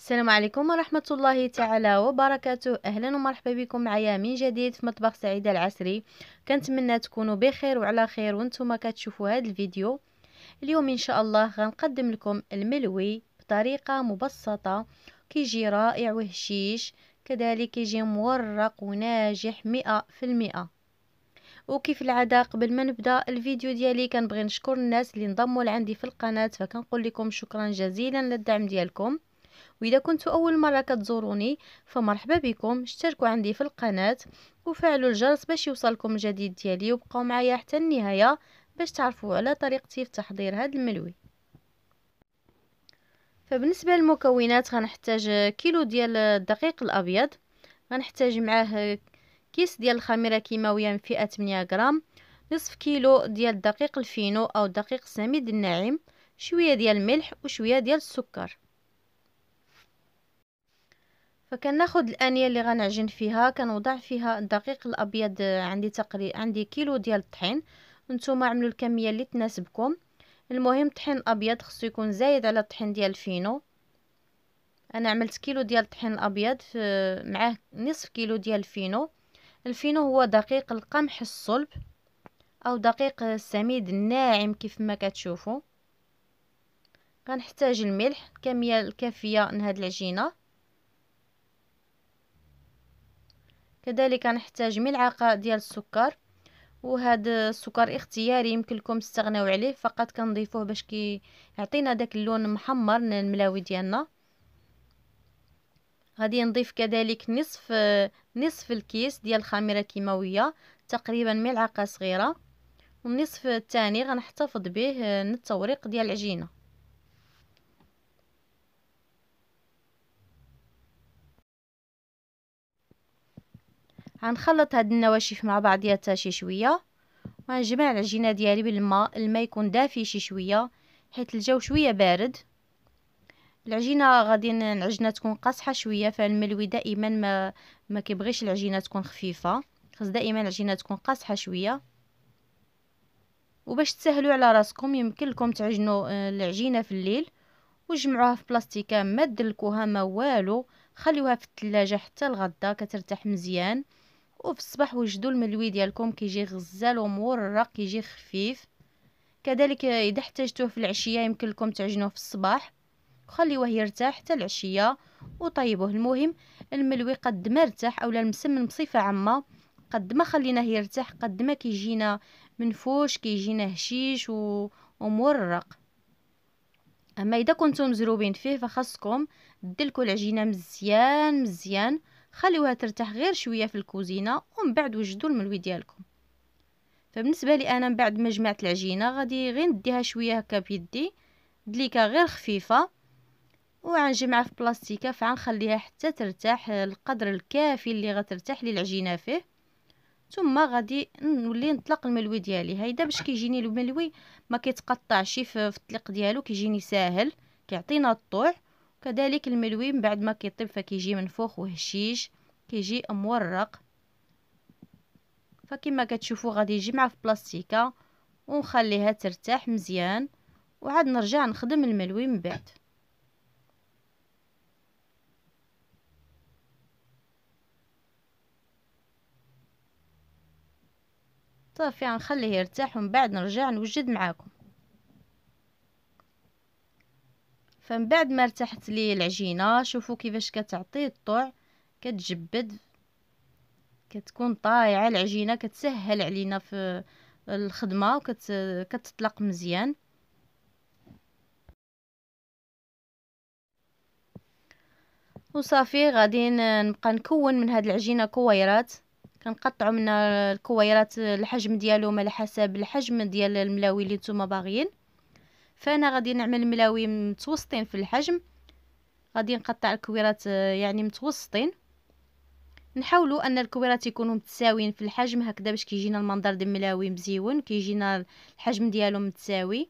السلام عليكم ورحمة الله تعالى وبركاته أهلا ومرحبا بكم معايا من جديد في مطبخ سعيدة العسري كنتمنى تكونوا بخير وعلى خير وانتم كتشوفوا هذا الفيديو اليوم إن شاء الله غنقدم لكم الملوي بطريقة مبسطة كيجي رائع وهشيش كذلك يجي مورق وناجح مئة في المئة وكيف العاده قبل ما نبدا الفيديو ديالي كنبغي نشكر الناس اللي انضموا لعندي في القناه فكنقول لكم شكرا جزيلا للدعم ديالكم وإذا كنتوا أول مرة كتزوروني فمرحبا بكم اشتركوا عندي في القناة وفعلوا الجرس باش يوصلكم الجديد ديالي وبقوا معايا حتى النهاية باش تعرفوا على طريقتي في تحضير هذا الملوي فبالنسبة للمكونات غنحتاج كيلو ديال الدقيق الأبيض غنحتاج معاه كيس ديال الخميرة كيماوية من فئة 8 غرام نصف كيلو ديال الدقيق الفينو أو الدقيق السميد الناعم شوية ديال الملح وشوية ديال السكر فكناخد الانيه اللي غنعجن فيها كنوضع فيها الدقيق الابيض آه، عندي تقري عندي كيلو ديال الطحين نتوما عملوا الكميه اللي تناسبكم المهم الطحين الابيض خصو يكون زايد على الطحين ديال الفينو انا عملت كيلو ديال الطحين الابيض معاه نصف كيلو ديال الفينو الفينو هو دقيق القمح الصلب او دقيق السميد الناعم كيف ما كتشوفوا غنحتاج الملح الكميه الكافيه لهاد العجينه كذلك غنحتاج ملعقه ديال السكر وهذا السكر اختياري يمكن لكم تستغناو عليه فقط كنضيفوه باش كيعطينا داك اللون محمر الملاوي ديالنا غادي نضيف كذلك نصف نصف الكيس ديال الخميره الكيماويه تقريبا ملعقه صغيره والنصف الثاني غنحتفظ به آه، من التوريق ديال العجينه غنخلط هاد النواشف مع بعضياتها شي شويه وغنجمع العجينه ديالي بالماء الماء يكون دافي شي شويه حيت الجو شويه بارد العجينه غادي نعجنها تكون قاصحه شويه فالملوي دائما ما ما كيبغيش العجينه تكون خفيفه خص دائما العجينه تكون قاصحه شويه وباش تسهلوا على راسكم يمكن لكم تعجنوا آه، العجينه في الليل وجمعوها في بلاستيكه ما دلكوها ما والو خليوها في الثلاجه حتى الغدا كترتاح مزيان وفي الصباح وجدوا الملوي ديالكم كيجي غزال ومورق كيجي خفيف كذلك اذا احتاجتوه في العشيه يمكن لكم تعجنوه في الصباح وخليوه يرتاح حتى العشيه وطيبوه المهم الملوي قد ما ارتاح اولا المسمن بصفه عامه قد ما خليناه يرتاح قد ما كيجينا منفوش كيجينا هشيش و... ومورق اما اذا كنتم مزروبين فيه فخاصكم ديرلكم العجينه مزيان مزيان خليوها ترتاح غير شويه في الكوزينه ومن بعد وجدوا الملوي ديالكم فبالنسبه لي انا من بعد ما جمعت العجينه غادي غير نديها شويه هكا بيدي دليكه غير خفيفه وعنجمعها في بلاستيكه فعنخليها حتى ترتاح القدر الكافي اللي غترتاح لي العجينه فيه ثم غادي نولي نطلق الملوي ديالي هيدا باش كيجيني الملوي ما كيتقطعش في الطليق ديالو كيجيني ساهل كيعطينا الطوع كذلك الملوي من بعد ما كيطيب فكيجي منفوخ وهشيش كيجي مورق فكما كتشوفوا غادي يجي مع في بلاستيكه ونخليها ترتاح مزيان وعاد نرجع نخدم الملوي من بعد صافي غنخليه يرتاح ومن بعد نرجع نوجد معاكم فمن بعد ما ارتحت لي العجينه شوفوا كيفاش كتعطي الطوع كتجبد كتكون طايعه العجينه كتسهل علينا في الخدمه وكتطلق مزيان وصافي غادي نبقى نكون من هاد العجينه كويرات كنقطعوا منها الكويرات الحجم ديالهم على حسب الحجم ديال الملاوي اللي نتوما باغيين فانا غادي نعمل ملاوي متوسطين في الحجم غادي نقطع الكويرات آه، يعني متوسطين نحاولوا ان الكويرات يكونوا متساويين في الحجم هكذا باش كيجينا المنظر ديال الملاوي مزيون كيجينا الحجم ديالو متساوي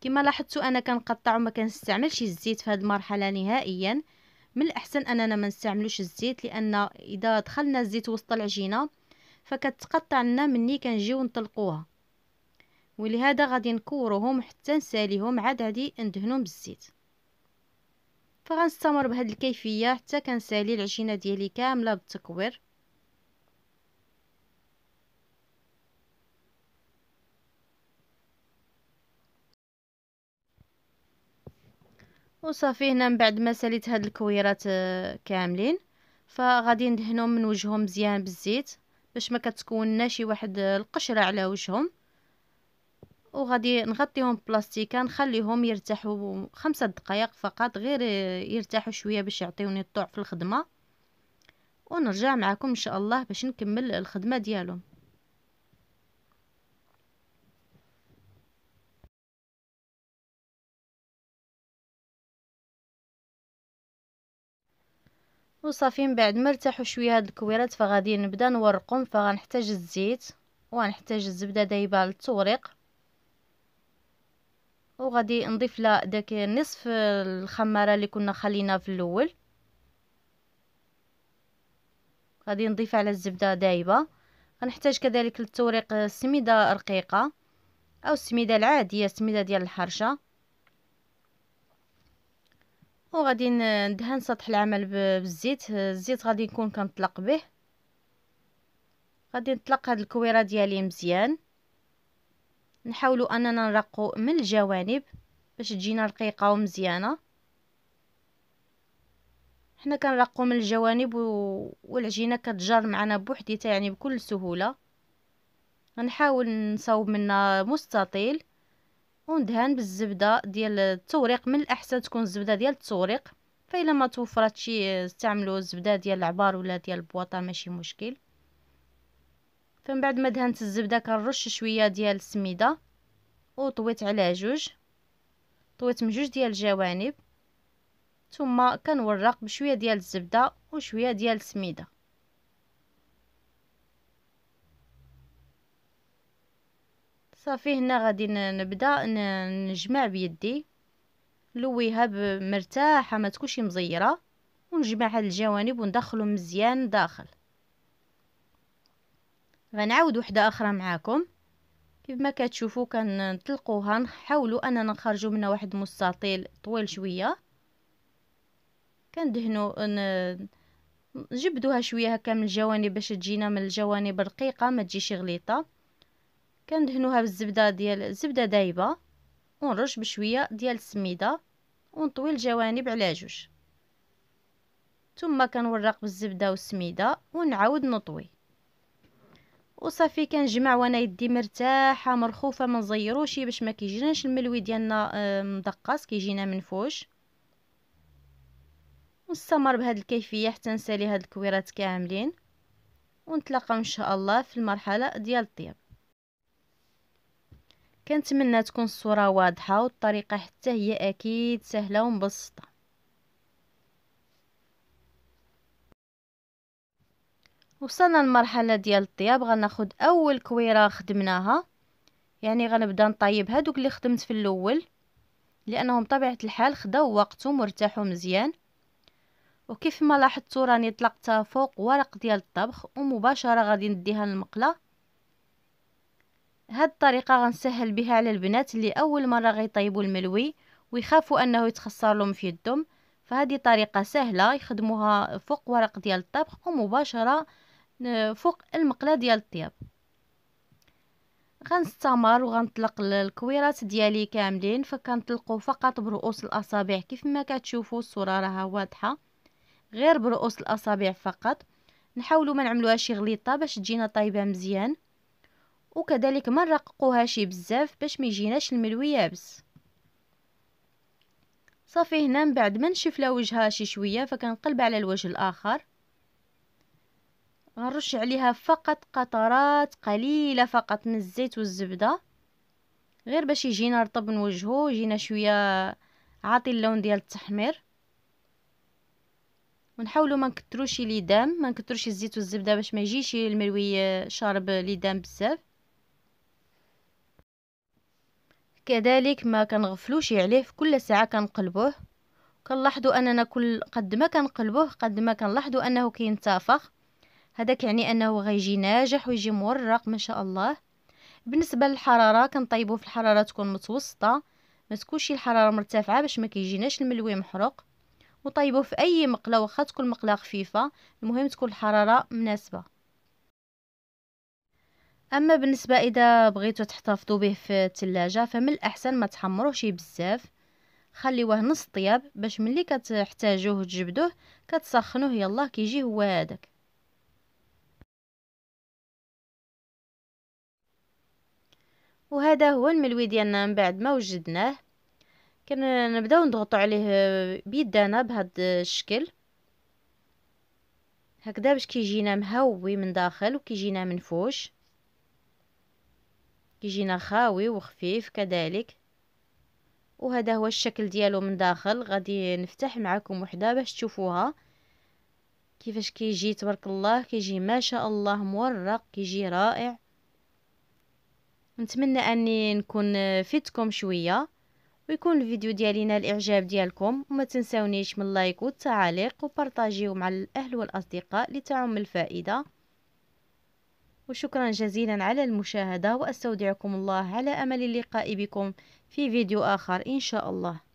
كما لاحظتوا انا كنقطع وما كنستعملش الزيت في هذه المرحله نهائيا من الاحسن اننا ما نستعملوش الزيت لان اذا دخلنا الزيت وسط العجينه فكتقطع لنا مني كنجيو نطلقوها ولهذا غادي نكوروهم حتى نساليهم عاد غادي ندهنهم بالزيت فغنستمر بهاد الكيفيه حتى كنسالي العجينه ديالي كامله بالتكوير وصافي هنا من بعد ما ساليت هاد الكويرات آه، كاملين فغادي ندهنهم من وجههم مزيان بالزيت باش ما كتكونناش شي واحد آه، القشره على وجههم وغادي نغطيهم بلاستيكا نخليهم يرتاحوا خمسة دقائق فقط غير يرتاحوا شويه باش يعطيوني الطوع في الخدمه ونرجع معكم ان شاء الله باش نكمل الخدمه ديالهم وصافي من بعد ما ارتاحوا شويه هاد الكويرات فغادي نبدا نورقهم فغنحتاج الزيت ونحتاج الزبده دايبه للتوريق وغادي نضيف لها داك نصف الخماره اللي كنا خلينا في الاول غادي نضيف على الزبده دايبه غنحتاج كذلك للتوريق السميده رقيقه او السميده العاديه السميده ديال الحرشه وغادي ندهن سطح العمل بالزيت الزيت غادي نكون كنطلق به غادي نطلق هاد الكويره ديالي مزيان نحاولوا اننا نرقوا من الجوانب باش تجينا رقيقه ومزيانه حنا كنرقوا من الجوانب و... والعجينه كتجر معنا بوحديتها يعني بكل سهوله غنحاول نصاوب منها مستطيل وندهن بالزبده ديال التوريق من الاحسن تكون الزبده ديال التوريق فإلا ما توفرتش استعملوا الزبده ديال العبار ولا ديال البواطه ماشي مشكل فمن بعد ما دهنت الزبده كنرش شويه ديال السميده وطويت على جوج طويت من جوج ديال الجوانب ثم كنورق بشويه ديال الزبده وشويه ديال السميده صافي هنا غادي نبدا نجمع بيدي لويها مرتاحه ما تكونش مزيره هاد الجوانب وندخلهم مزيان داخل غنعاود وحده اخرى معاكم كيف ما كتشوفوا كنطلقوها نحاولوا اننا نخرجوا منها واحد مستطيل طويل شويه كندهنوا نجبدوها شويه هكا من الجوانب باش تجينا من الجوانب رقيقه ما تجيش غليطه كندهنوها بالزبده ديال الزبده دايبه ونرش بشويه ديال السميده ونطوي الجوانب على جوج ثم كنورق بالزبده والسميده ونعاود نطوي وصافي كنجمع وانا يدي مرتاحه مرخوفه ما نزيروش باش ما كيجيناش الملوي ديالنا مدقص كيجينا منفوش نستمر بهاد الكيفيه حتى نسالي هاد الكويرات كاملين ونتلاقاو ان شاء الله في المرحله ديال الطياب كنتمنى تكون الصوره واضحه والطريقه حتى هي اكيد سهله ومبسطه وصلنا المرحلة ديال الطياب غناخد اول كويره خدمناها يعني غنبدا نطيب هادوك اللي خدمت في الاول لانهم طبيعه الحال خداو وقتهم وارتاحوا مزيان وكيف ما لاحظتوا راني طلقتها فوق ورق ديال الطبخ ومباشره غادي نديها للمقله هاد الطريقه غنسهل بها على البنات اللي اول مره غيطيبوا الملوي ويخافوا انه يتخسر لهم في يدهم فهذه طريقه سهله يخدموها فوق ورق ديال الطبخ ومباشره فوق المقله ديال الطياب غنستمر وغنطلق الكويرات ديالي كاملين فكنطلقو فقط برؤوس الاصابع كيف ما كتشوفوا الصوره راها واضحه غير برؤوس الاصابع فقط نحاولوا ما نعملوهاش غليطه باش تجينا طايبه مزيان وكذلك ما شي بزاف باش ما يجيناش الملوي يابس صافي هنا من بعد ما نشفلا وجهها شي شويه فكنقلب على الوجه الاخر غنرش عليها فقط قطرات قليله فقط من الزيت والزبده غير باش يجينا رطب نوجهه يجينا شويه عاطي اللون ديال التحمير ونحاولوا ما نكتروش ليدام ما نكتروش الزيت والزبده باش ما يجيش الملوي شارب ليدام بزاف كذلك ما كنغفلوش عليه في كل ساعه كنقلبوه كنلاحظوا اننا كل قد ما كنقلبوه قد ما كنلاحظوا انه كينتفخ هذاك يعني انه غيجي ناجح ويجي مورق ما شاء الله بالنسبه للحراره كنطيبو في الحراره تكون متوسطه ما تكونش الحراره مرتفعه باش ما كيجيناش الملوي محروق وطيبوه في اي مقله واخا تكون مقله خفيفه المهم تكون الحراره مناسبه اما بالنسبه اذا بغيتو تحتفظوا به في الثلاجه فمن الاحسن ما تحمروهش بزاف خليوه نص طياب باش ملي كتحتاجوه تجبدوه كتسخنوه يلاه كيجي هو هذاك وهذا هو الملوي ديالنا من بعد ما وجدناه كنبداو نضغطوا عليه بيدنا بهذا الشكل هكذا باش كيجينا مهوي من داخل وكيجينا منفوش كيجينا خاوي وخفيف كذلك وهذا هو الشكل ديالو من داخل غادي نفتح معكم وحده باش تشوفوها كيفاش كيجي تبارك الله كيجي ما شاء الله مورق كيجي رائع نتمنى اني نكون فيتكم شويه ويكون الفيديو ديالي نال الاعجاب ديالكم وما تنساونيش من اللايك والتعاليق وبارطاجيو مع الاهل والاصدقاء لتعم الفائده وشكرا جزيلا على المشاهده واستودعكم الله على امل اللقاء بكم في فيديو اخر ان شاء الله